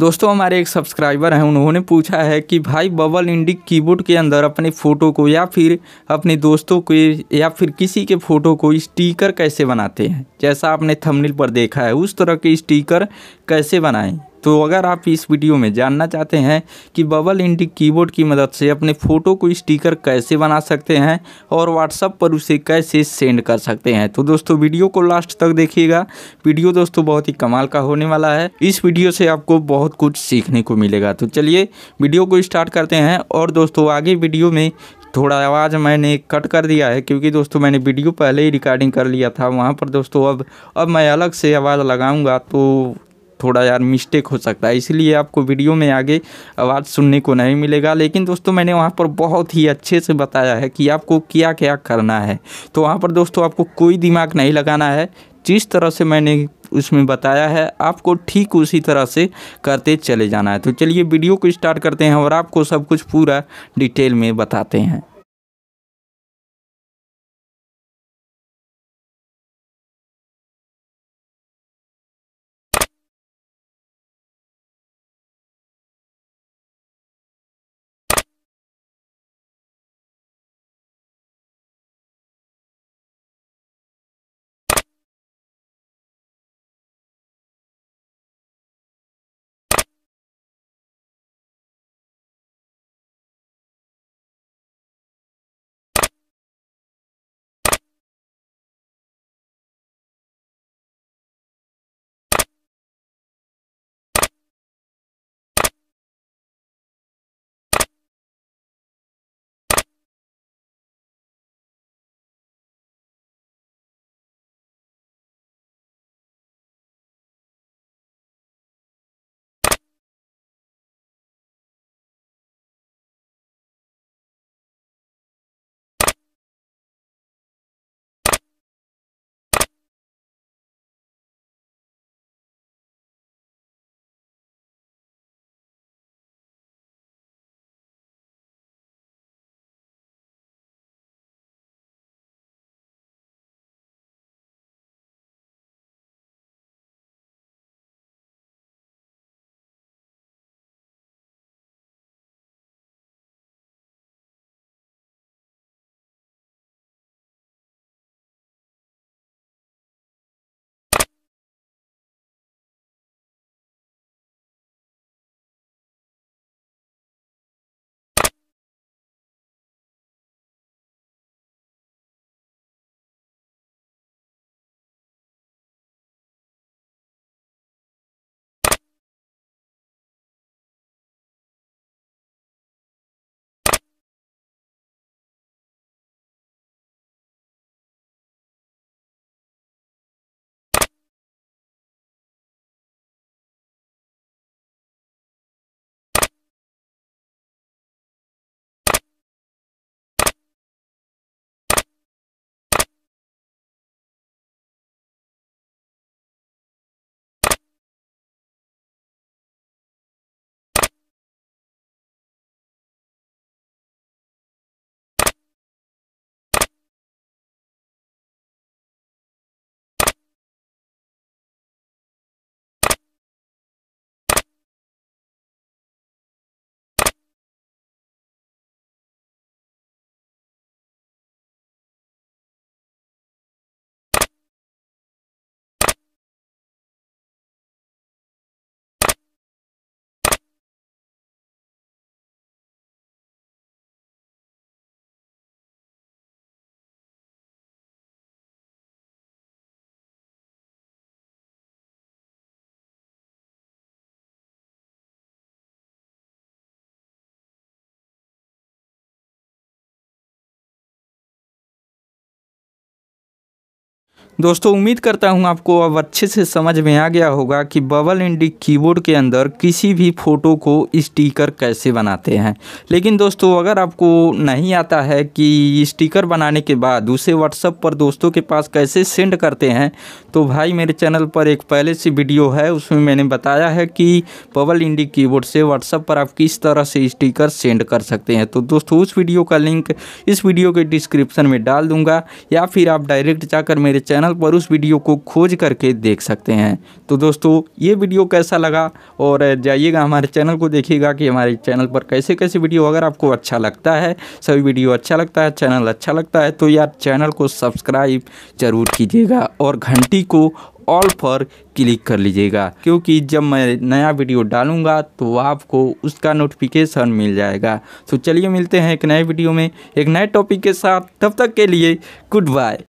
दोस्तों हमारे एक सब्सक्राइबर हैं उन्होंने पूछा है कि भाई बबल इंडिक कीबोर्ड के अंदर अपने फ़ोटो को या फिर अपने दोस्तों के या फिर किसी के फ़ोटो को स्टिकर कैसे बनाते हैं जैसा आपने थंबनेल पर देखा है उस तरह के स्टिकर कैसे बनाएं तो अगर आप इस वीडियो में जानना चाहते हैं कि बबल इंडिक कीबोर्ड की मदद से अपने फ़ोटो को स्टिकर कैसे बना सकते हैं और व्हाट्सअप पर उसे कैसे सेंड कर सकते हैं तो दोस्तों वीडियो को लास्ट तक देखिएगा वीडियो दोस्तों बहुत ही कमाल का होने वाला है इस वीडियो से आपको बहुत कुछ सीखने को मिलेगा तो चलिए वीडियो को स्टार्ट करते हैं और दोस्तों आगे वीडियो में थोड़ा आवाज़ मैंने कट कर दिया है क्योंकि दोस्तों मैंने वीडियो पहले ही रिकॉर्डिंग कर लिया था वहाँ पर दोस्तों अब अब मैं अलग से आवाज़ लगाऊंगा तो थोड़ा यार मिस्टेक हो सकता है इसलिए आपको वीडियो में आगे आवाज़ सुनने को नहीं मिलेगा लेकिन दोस्तों मैंने वहाँ पर बहुत ही अच्छे से बताया है कि आपको क्या क्या करना है तो वहाँ पर दोस्तों आपको कोई दिमाग नहीं लगाना है जिस तरह से मैंने उसमें बताया है आपको ठीक उसी तरह से करते चले जाना है तो चलिए वीडियो को स्टार्ट करते हैं और आपको सब कुछ पूरा डिटेल में बताते हैं दोस्तों उम्मीद करता हूं आपको अब अच्छे से समझ में आ गया होगा कि बबल इंडिक कीबोर्ड के अंदर किसी भी फ़ोटो को स्टिकर कैसे बनाते हैं लेकिन दोस्तों अगर आपको नहीं आता है कि स्टिकर बनाने के बाद उसे व्हाट्सअप पर दोस्तों के पास कैसे सेंड करते हैं तो भाई मेरे चैनल पर एक पहले से वीडियो है उसमें मैंने बताया है कि बबल इंडिक कीबोर्ड से व्हाट्सअप पर आप किस तरह से स्टीकर सेंड कर सकते हैं तो दोस्तों उस वीडियो का लिंक इस वीडियो के डिस्क्रिप्शन में डाल दूँगा या फिर आप डायरेक्ट जाकर मेरे चैनल पर उस वीडियो को खोज करके देख सकते हैं तो दोस्तों ये वीडियो कैसा लगा और जाइएगा हमारे चैनल को देखिएगा कि हमारे चैनल पर कैसे कैसे वीडियो अगर आपको अच्छा लगता है सभी वीडियो अच्छा लगता है चैनल अच्छा लगता है तो यार चैनल को सब्सक्राइब जरूर कीजिएगा और घंटी को ऑल पर क्लिक कर लीजिएगा क्योंकि जब मैं नया वीडियो डालूंगा तो आपको उसका नोटिफिकेशन मिल जाएगा तो चलिए मिलते हैं एक नए वीडियो में एक नए टॉपिक के साथ तब तक के लिए गुड बाय